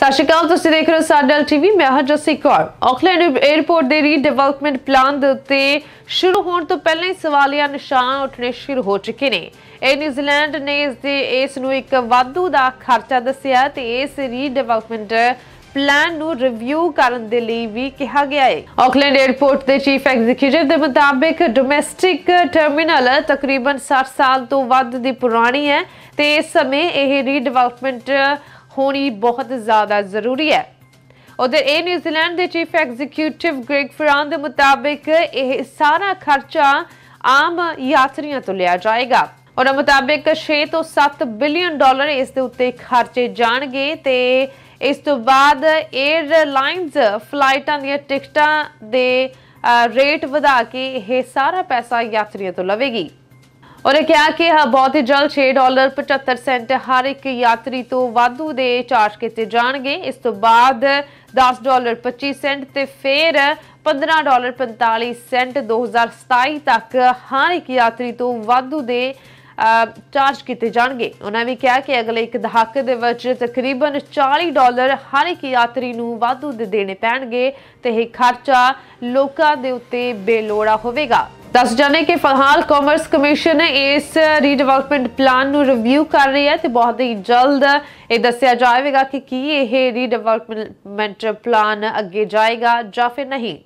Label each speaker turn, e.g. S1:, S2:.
S1: ਸਤਿ ਸ਼੍ਰੀ ਅਕਾਲ ਤੁਸੀਂ ਦੇਖ ਰਹੇ ਹੋ ਸਾਡਲ ਟੀਵੀ ਮੈਂ ਹਾਂ ਜਸੀ ਕੌਰ ਆਕਲੈਂਡ 에어ਪੋਰਟ ਦੇ ਰੀਡਿਵੈਲਪਮੈਂਟ ਪਲਾਨ ਦੇ ਉੱਤੇ ਸ਼ੁਰੂ ਹੋਣ ਤੋਂ ਪਹਿਲਾਂ ਹੀ ਸਵਾਲਿਆ ਨਿਸ਼ਾਨ ਉੱਠਣੇ ਸ਼ੁਰੂ ਹੋ ਚੁੱਕੇ ਨੇ ਇਹ ਨਿਊਜ਼ੀਲੈਂਡ ਨੇ ਇਸ ਦੇ ਇਸ ਨੂੰ ਇੱਕ ਵਾਧੂ ਦਾ ਖਰਚਾ ਦੱਸਿਆ ਤੇ ਇਸ ਰੀਡਿਵੈਲਪਮੈਂਟ ਪਲਾਨ ਨੂੰ ਰਿਵਿਊ ਕਰਨ ਦੇ ਲਈ ਵੀ ਕਿਹਾ ਗਿਆ ਹੈ ਆਕਲੈਂਡ 에어ਪੋਰਟ ਦੇ ਚੀਫ ਐਗਜ਼ੀਕਿਊਟਿਵ ਦੇ ਮੁਤਾਬਕ ਡੋਮੈਸਟਿਕ ਟਰਮੀਨਲ ਤਕਰੀਬਨ 60 ਸਾਲ ਤੋਂ ਵੱਧ ਦੀ ਪੁਰਾਣੀ ਹੈ ਤੇ ਇਸ ਸਮੇਂ ਇਹ ਰੀਡਿਵੈਲਪਮੈਂਟ ਹੋਣੀ ਬਹੁਤ ਜ਼ਿਆਦਾ ਜ਼ਰੂਰੀ ਹੈ ਉਧਰ ਇਹ ਨਿਊਜ਼ੀਲੈਂਡ ਦੇ ਚੀਫ ਐਗਜ਼ੀਕਿਊਟਿਵ ਗ੍ਰੈਗ ਫਰਾਨ ਦੇ ਮੁਤਾਬਿਕ ਇਹ ਸਾਰਾ ਖਰਚਾ ਆਮ ਯਾਤਰੀਆਂ ਤੋਂ ਲਿਆ ਜਾਏਗਾ ਔਰ ਮੁਤਾਬਿਕ 6 ਤੋਂ 7 ਬਿਲੀਅਨ ਡਾਲਰ ਇਸ ਦੇ ਉੱਤੇ ਖਰਚੇ ਜਾਣਗੇ ਤੇ ਇਸ ਤੋਂ ਬਾਅਦ 에ਅਰਲਾਈਨਸ ਫਲਾਈਟਾਂ ਦੀਆਂ ਟਿਕਟਾਂ ਦੇ ਰੇਟ ਵਧਾ ਕੇ ਇਹ ਸਾਰਾ ਪੈਸਾ ਯਾਤਰੀਆਂ ਤੋਂ ਲਵੇਗੀ ਉਹਨੇ ਕਿਹਾ ਕਿ ਬਹੁਤ ਹੀ ਜਲ 6 ਡਾਲਰ 75 ਸੈਂਟ ਹਰ ਇੱਕ ਯਾਤਰੀ ਤੋਂ ਵਾਧੂ ਦੇ ਚਾਰਜ ਕੀਤੇ ਜਾਣਗੇ ਇਸ ਤੋਂ ਬਾਅਦ 10 ਡਾਲਰ 25 ਸੈਂਟ ਤੇ ਫਿਰ 15 ਡਾਲਰ 45 ਸੈਂਟ 2027 ਤੱਕ ਹਰ ਇੱਕ ਯਾਤਰੀ ਤੋਂ ਵਾਧੂ ਦੇ ਚਾਰਜ ਕੀਤੇ ਜਾਣਗੇ ਉਹਨਾਂ ਵੀ ਕਿਹਾ ਕਿ ਅਗਲੇ ਇੱਕ ਦਹਾਕੇ ਦੇ ਵਿੱਚ ਤਕਰੀਬਨ 40 ਡਾਲਰ ਹਰ ਇੱਕ ਯਾਤਰੀ ਨੂੰ ਵਾਧੂ ਦੇ ਦੇਣੇ ਪੈਣਗੇ ਤੇ ਇਹ ਖਰਚਾ ਲੋਕਾਂ ਦੇ ਉੱਤੇ ਬੇਲੋੜਾ ਹੋਵੇਗਾ ਦੱਸ ਜਾਣੇ ਕਿ ਫਿਲਹਾਲ ਕਾਮਰਸ ਕਮਿਸ਼ਨ ਇਸ ਰੀਡਿਵੈਲਪਮੈਂਟ ਪਲਾਨ ਨੂੰ ਰਿਵਿਊ ਕਰ ਰਹੀ ਹੈ ਤੇ ਬਹੁਤ ਹੀ ਜਲਦ ਇਹ ਦੱਸਿਆ ਜਾਵੇਗਾ ਕਿ ਕੀ ਇਹ ਰੀਡਿਵੈਲਪਮੈਂਟ ਪਲਾਨ ਅੱਗੇ ਜਾਏਗਾ ਜਾਂ ਫਿਰ ਨਹੀਂ